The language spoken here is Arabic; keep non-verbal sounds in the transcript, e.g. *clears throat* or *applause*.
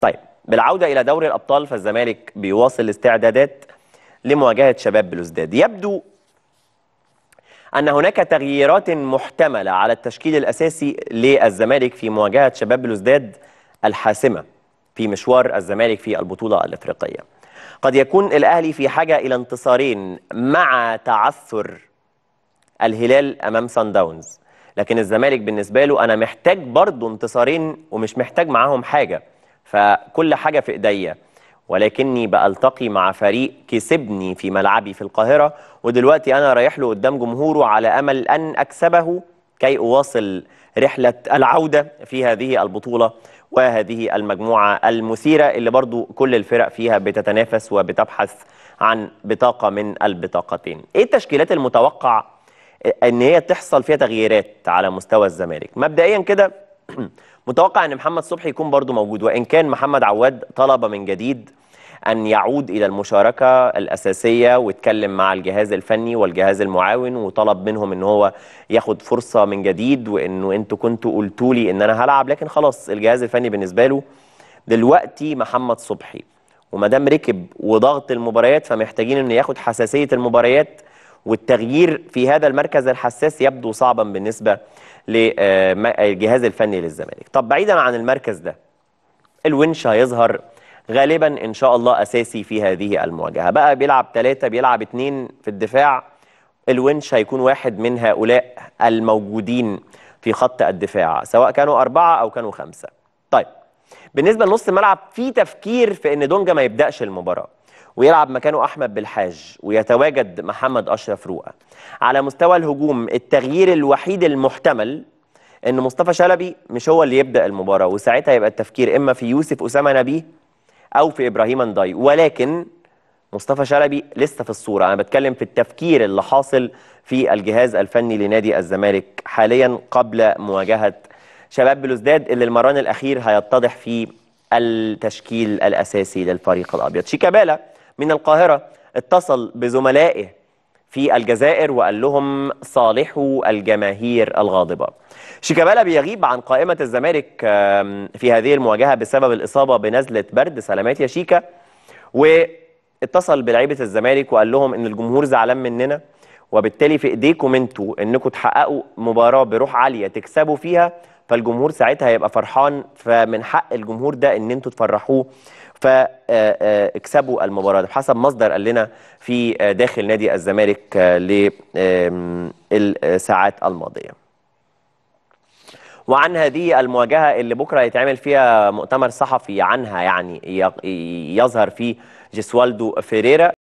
طيب بالعودة إلى دوري الأبطال فالزمالك بيواصل الاستعدادات لمواجهة شباب بلوزداد يبدو أن هناك تغييرات محتملة على التشكيل الأساسي للزمالك في مواجهة شباب بلوزداد الحاسمة في مشوار الزمالك في البطولة الأفريقية قد يكون الأهلي في حاجة إلى انتصارين مع تعثر الهلال أمام سان داونز لكن الزمالك بالنسبة له أنا محتاج برضه انتصارين ومش محتاج معاهم حاجة فكل حاجة في إيديا ولكني بألتقي مع فريق كسبني في ملعبي في القاهرة ودلوقتي أنا رايح له قدام جمهوره على أمل أن أكسبه كي أواصل رحلة العودة في هذه البطولة وهذه المجموعة المثيرة اللي برضو كل الفرق فيها بتتنافس وبتبحث عن بطاقة من البطاقتين إيه التشكيلات المتوقع أن هي تحصل فيها تغييرات على مستوى الزمالك مبدئيا كده *clears throat* متوقع ان محمد صبحي يكون برضو موجود وان كان محمد عواد طلب من جديد ان يعود الى المشاركه الاساسيه واتكلم مع الجهاز الفني والجهاز المعاون وطلب منهم ان هو ياخد فرصه من جديد وانه انتوا كنتوا قلتوا لي ان انا هلعب لكن خلاص الجهاز الفني بالنسبه له دلوقتي محمد صبحي وما دام ركب وضغط المباريات فمحتاجين انه ياخد حساسيه المباريات والتغيير في هذا المركز الحساس يبدو صعبا بالنسبة للجهاز آه، الفني للزمالك طب بعيدا عن المركز ده الونش هيظهر غالبا ان شاء الله اساسي في هذه المواجهه بقى بيلعب ثلاثه بيلعب اثنين في الدفاع الونش هيكون واحد من هؤلاء الموجودين في خط الدفاع سواء كانوا اربعه او كانوا خمسه طيب بالنسبه لنص الملعب في تفكير في ان دونجا ما يبداش المباراه ويلعب مكانه احمد بالحاج ويتواجد محمد اشرف رؤى على مستوى الهجوم التغيير الوحيد المحتمل ان مصطفى شلبي مش هو اللي يبدا المباراه وساعتها يبقى التفكير اما في يوسف اسامه نبيه او في ابراهيم انضاي ولكن مصطفى شلبي لسه في الصوره انا بتكلم في التفكير اللي حاصل في الجهاز الفني لنادي الزمالك حاليا قبل مواجهه شباب بلوزداد اللي المران الاخير هيتضح فيه التشكيل الاساسي للفريق الابيض شيكابالا من القاهرة اتصل بزملائه في الجزائر وقال لهم صالحوا الجماهير الغاضبة شيكابالا بيغيب عن قائمة الزمالك في هذه المواجهة بسبب الإصابة بنزلة برد سلامات يا شيكا واتصل بلعيبة الزمالك وقال لهم إن الجمهور زعلان مننا وبالتالي في إيديكم أنتوا إنكم تحققوا مباراة بروح عالية تكسبوا فيها فالجمهور ساعتها هيبقى فرحان فمن حق الجمهور ده ان انتوا تفرحوه فاكسبوا المباراه بحسب مصدر قال لنا في داخل نادي الزمالك آه، للساعات الماضيه وعن هذه المواجهه اللي بكره هيتعمل فيها مؤتمر صحفي عنها يعني يظهر فيه جسوالدو فيريرا